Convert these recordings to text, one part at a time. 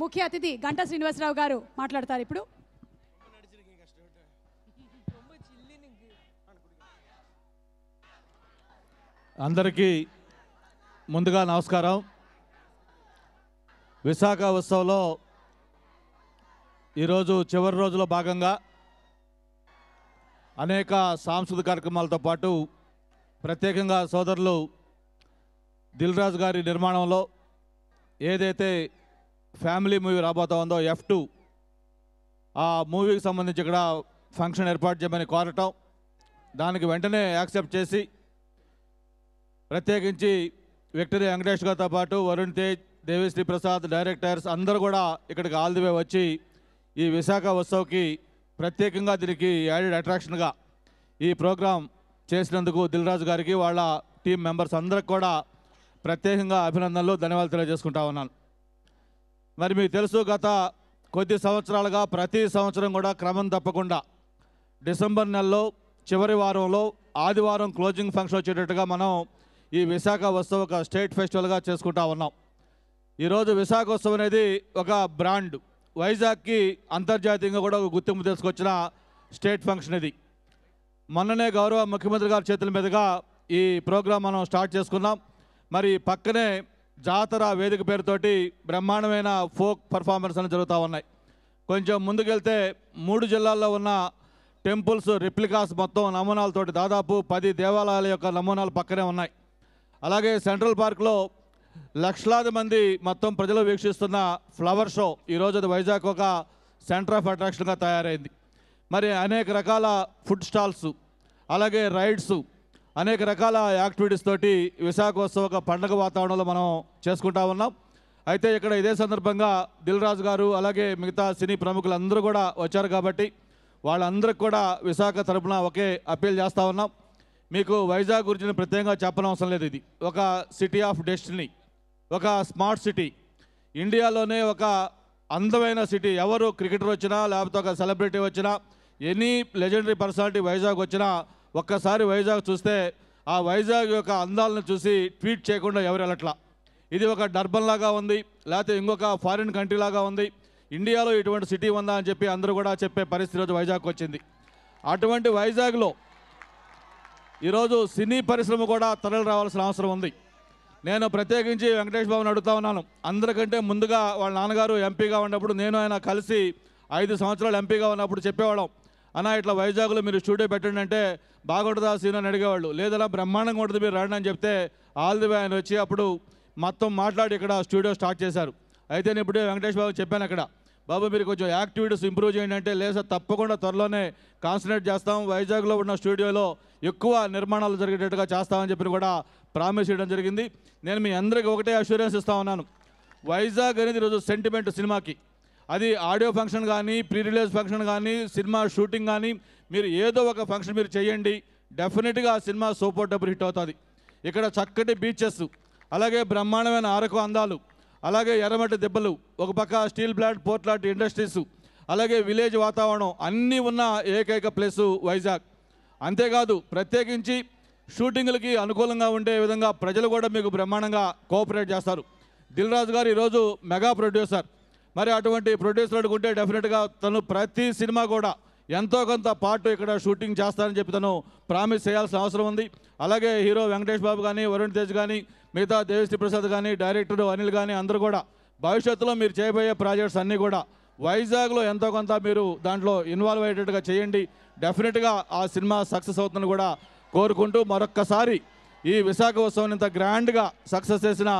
ముఖ్య అతిథి గంటా శ్రీనివాసరావు గారు మాట్లాడతారు ఇప్పుడు అందరికీ ముందుగా నమస్కారం విశాఖ ఉత్సవంలో ఈరోజు చివరి రోజులో భాగంగా అనేక సాంస్కృతిక కార్యక్రమాలతో పాటు ప్రత్యేకంగా సోదరులు దిల్రాజు గారి నిర్మాణంలో ఏదైతే ఫ్యామిలీ మూవీ రాబోతా ఉందో ఎఫ్ టూ ఆ మూవీకి సంబంధించి ఇక్కడ ఫంక్షన్ ఏర్పాటు చేయమని కోరటం దానికి వెంటనే యాక్సెప్ట్ చేసి ప్రత్యేకించి విక్టరీ వెంకటేష్ గారితో పాటు వరుణ్ తేజ్ దేవిశ్రీ ప్రసాద్ డైరెక్టర్స్ అందరూ కూడా ఇక్కడికి ఆల్ వచ్చి ఈ విశాఖ ఉత్సవ్కి ప్రత్యేకంగా దీనికి యాడెడ్ అట్రాక్షన్గా ఈ ప్రోగ్రాం చేసినందుకు దిల్రాజు గారికి వాళ్ళ టీం మెంబర్స్ అందరికి కూడా ప్రత్యేకంగా అభినందనలు ధన్యవాదాలు తెలియజేసుకుంటా ఉన్నాను మరి మీకు తెలుసు గత కొద్ది సంవత్సరాలుగా ప్రతి సంవత్సరం కూడా క్రమం తప్పకుండా డిసెంబర్ నెలలో చివరి వారంలో ఆదివారం క్లోజింగ్ ఫంక్షన్ వచ్చేటట్టుగా మనం ఈ విశాఖ ఉత్సవం ఒక స్టేట్ ఫెస్టివల్గా చేసుకుంటా ఉన్నాం ఈరోజు విశాఖ ఉత్సవం అనేది ఒక బ్రాండ్ వైజాగ్కి అంతర్జాతీయంగా కూడా ఒక గుర్తింపు తెలుసుకొచ్చిన స్టేట్ ఫంక్షన్ ఇది మొన్ననే గౌరవ ముఖ్యమంత్రి గారి చేతుల మీదుగా ఈ ప్రోగ్రాం మనం స్టార్ట్ చేసుకున్నాం మరి పక్కనే జాతర వేదిక పేరుతోటి బ్రహ్మాండమైన ఫోక్ పర్ఫార్మెన్స్ అని జరుగుతూ ఉన్నాయి కొంచెం ముందుకెళ్తే మూడు జిల్లాల్లో ఉన్న టెంపుల్స్ రిప్లికాస్ మొత్తం నమూనాలతోటి దాదాపు పది దేవాలయాల యొక్క నమూనాలు పక్కనే ఉన్నాయి అలాగే సెంట్రల్ పార్క్లో లక్షలాది మంది మొత్తం ప్రజలు వీక్షిస్తున్న ఫ్లవర్ షో ఈరోజు అది వైజాగ్ ఒక సెంటర్ ఆఫ్ అట్రాక్షన్గా తయారైంది మరి అనేక రకాల ఫుడ్ స్టాల్స్ అలాగే రైడ్స్ అనేక రకాల యాక్టివిటీస్ తోటి విశాఖోత్సవ పండగ వాతావరణంలో మనం చేసుకుంటా ఉన్నాం అయితే ఇక్కడ ఇదే సందర్భంగా దిల్ రాజు గారు అలాగే మిగతా సినీ ప్రముఖులందరూ కూడా వచ్చారు కాబట్టి వాళ్ళందరికి కూడా విశాఖ తరఫున ఒకే అప్పీల్ చేస్తూ ఉన్నాం మీకు వైజాగ్ గురించి ప్రత్యేకంగా చెప్పనవసరం లేదు ఇది ఒక సిటీ ఆఫ్ డెస్టినీ ఒక స్మార్ట్ సిటీ ఇండియాలోనే ఒక అందమైన సిటీ ఎవరు క్రికెటర్ వచ్చినా లేకపోతే ఒక సెలబ్రిటీ వచ్చినా ఎనీ లెజెండరీ పర్సనాలిటీ వైజాగ్ వచ్చినా ఒక్కసారి వైజాగ్ చూస్తే ఆ వైజాగ్ యొక్క అందాలను చూసి ట్వీట్ చేయకుండా ఎవరు వెళ్ళట్లా ఇది ఒక డర్బన్ లాగా ఉంది లేకపోతే ఇంకొక ఫారిన్ కంట్రీ లాగా ఉంది ఇండియాలో ఇటువంటి సిటీ ఉందా అని చెప్పి అందరూ కూడా చెప్పే పరిస్థితి రోజు వైజాగ్కి వచ్చింది అటువంటి వైజాగ్లో ఈరోజు సినీ పరిశ్రమ కూడా తరలి రావాల్సిన అవసరం ఉంది నేను ప్రత్యేకించి వెంకటేష్ బాబుని అడుగుతా ఉన్నాను అందరికంటే ముందుగా వాళ్ళ నాన్నగారు ఎంపీగా ఉన్నప్పుడు నేను ఆయన కలిసి ఐదు సంవత్సరాలు ఎంపీగా ఉన్నప్పుడు చెప్పేవాళ్ళం అన్న ఇట్లా వైజాగ్లో మీరు స్టూడియో పెట్టండి అంటే బాగుంటుందా సీన్ అని అడిగేవాళ్ళు లేదలా బ్రహ్మాండంగా ఉంటుంది మీరు రండి అని చెప్తే ఆల్ ది వే ఆయన వచ్చి అప్పుడు మొత్తం మాట్లాడి ఇక్కడ స్టూడియో స్టార్ట్ చేశారు అయితే నేను ఇప్పుడు వెంకటేష్ బాబు చెప్పాను అక్కడ బాబు మీరు కొంచెం యాక్టివిటీస్ ఇంప్రూవ్ చేయండి అంటే లేదా తప్పకుండా త్వరలోనే కాన్సన్ట్రేట్ చేస్తాం వైజాగ్లో ఉన్న స్టూడియోలో ఎక్కువ నిర్మాణాలు జరిగేటట్టుగా చేస్తామని చెప్పి కూడా ప్రామిస్ చేయడం జరిగింది నేను మీ అందరికీ ఒకటే అష్యూరెన్స్ ఇస్తా ఉన్నాను వైజాగ్ అనేది ఈరోజు సెంటిమెంట్ సినిమాకి అది ఆడియో ఫంక్షన్ కానీ ప్రీ రిలీజ్ ఫంక్షన్ కానీ సినిమా షూటింగ్ కానీ మీరు ఏదో ఒక ఫంక్షన్ మీరు చేయండి డెఫినెట్గా ఆ సినిమా సూపర్ డబ్బులు హిట్ అవుతుంది ఇక్కడ చక్కటి బీచెస్ అలాగే బ్రహ్మాండమైన ఆరకు అందాలు అలాగే ఎర్రమట్టి దెబ్బలు ఒక పక్క స్టీల్ ప్లాంట్ పోర్ట్ లాంటి ఇండస్ట్రీస్ అలాగే విలేజ్ వాతావరణం అన్నీ ఉన్న ఏకైక ప్లేసు వైజాగ్ అంతేకాదు ప్రత్యేకించి షూటింగ్లకి అనుకూలంగా ఉండే విధంగా ప్రజలు కూడా మీకు బ్రహ్మాండంగా కోఆపరేట్ చేస్తారు దిల్ రాజు గారు ఈరోజు మెగా ప్రొడ్యూసర్ మరి అటువంటి ప్రొడ్యూసర్లకు ఉంటే డెఫినెట్గా తను ప్రతి సినిమా కూడా ఎంతో కొంత పాటు ఇక్కడ షూటింగ్ చేస్తానని చెప్పి తను ప్రామిస్ చేయాల్సిన అవసరం ఉంది అలాగే హీరో వెంకటేష్ బాబు కానీ వరుణ్ తేజ్ కానీ మిగతా దేవిశ్రీ ప్రసాద్ కానీ డైరెక్టర్ అనిల్ కానీ అందరూ కూడా భవిష్యత్తులో మీరు చేయబోయే ప్రాజెక్ట్స్ అన్నీ కూడా వైజాగ్లో ఎంతో కొంత మీరు దాంట్లో ఇన్వాల్వ్ అయ్యేటట్టుగా చేయండి డెఫినెట్గా ఆ సినిమా సక్సెస్ అవుతుందని కూడా కోరుకుంటూ మరొక్కసారి ఈ విశాఖ ఉత్సవం ఇంత గ్రాండ్గా సక్సెస్ చేసిన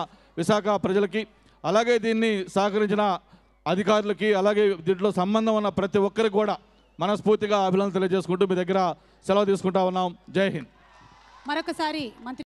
విశాఖ ప్రజలకి అలాగే దీన్ని సహకరించిన అధికారులకి అలాగే దీంట్లో సంబంధం ఉన్న ప్రతి ఒక్కరికి కూడా మనస్ఫూర్తిగా అభినందన తెలియజేసుకుంటూ మీ దగ్గర సెలవు తీసుకుంటా ఉన్నాం జై హింద్ మరొకసారి మంత్రి